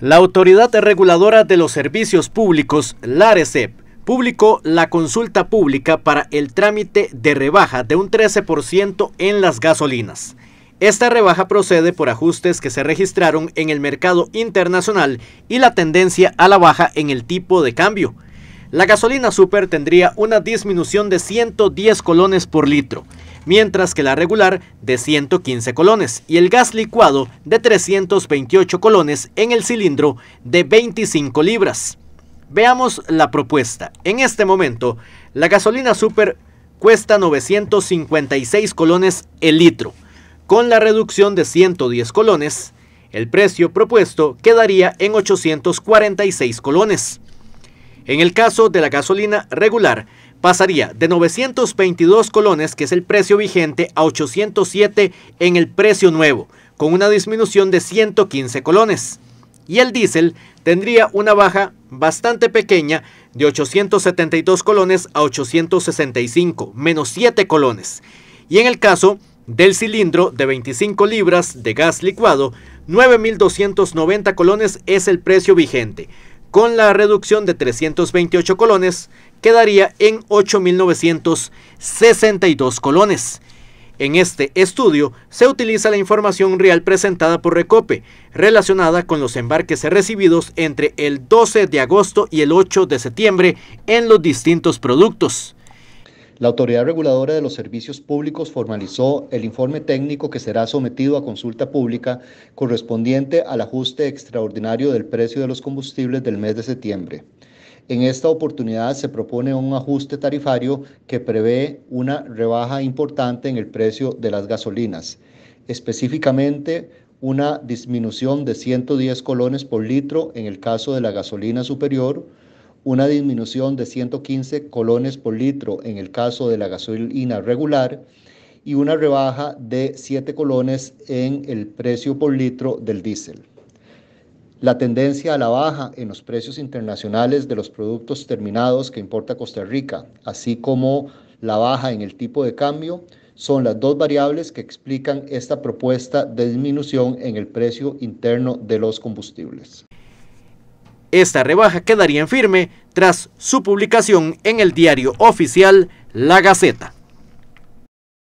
La Autoridad Reguladora de los Servicios Públicos, la publicó la consulta pública para el trámite de rebaja de un 13% en las gasolinas. Esta rebaja procede por ajustes que se registraron en el mercado internacional y la tendencia a la baja en el tipo de cambio. La gasolina super tendría una disminución de 110 colones por litro, mientras que la regular de 115 colones y el gas licuado de 328 colones en el cilindro de 25 libras. Veamos la propuesta. En este momento, la gasolina super cuesta 956 colones el litro. Con la reducción de 110 colones, el precio propuesto quedaría en 846 colones. En el caso de la gasolina regular, pasaría de 922 colones, que es el precio vigente, a 807 en el precio nuevo, con una disminución de 115 colones. Y el diésel tendría una baja bastante pequeña de 872 colones a 865, menos 7 colones. Y en el caso del cilindro de 25 libras de gas licuado, 9.290 colones es el precio vigente, con la reducción de 328 colones, quedaría en 8.962 colones. En este estudio se utiliza la información real presentada por Recope, relacionada con los embarques recibidos entre el 12 de agosto y el 8 de septiembre en los distintos productos. La Autoridad Reguladora de los Servicios Públicos formalizó el informe técnico que será sometido a consulta pública correspondiente al ajuste extraordinario del precio de los combustibles del mes de septiembre. En esta oportunidad se propone un ajuste tarifario que prevé una rebaja importante en el precio de las gasolinas, específicamente una disminución de 110 colones por litro en el caso de la gasolina superior, una disminución de 115 colones por litro en el caso de la gasolina regular y una rebaja de 7 colones en el precio por litro del diésel. La tendencia a la baja en los precios internacionales de los productos terminados que importa Costa Rica, así como la baja en el tipo de cambio, son las dos variables que explican esta propuesta de disminución en el precio interno de los combustibles. Esta rebaja quedaría en firme tras su publicación en el diario oficial La Gaceta.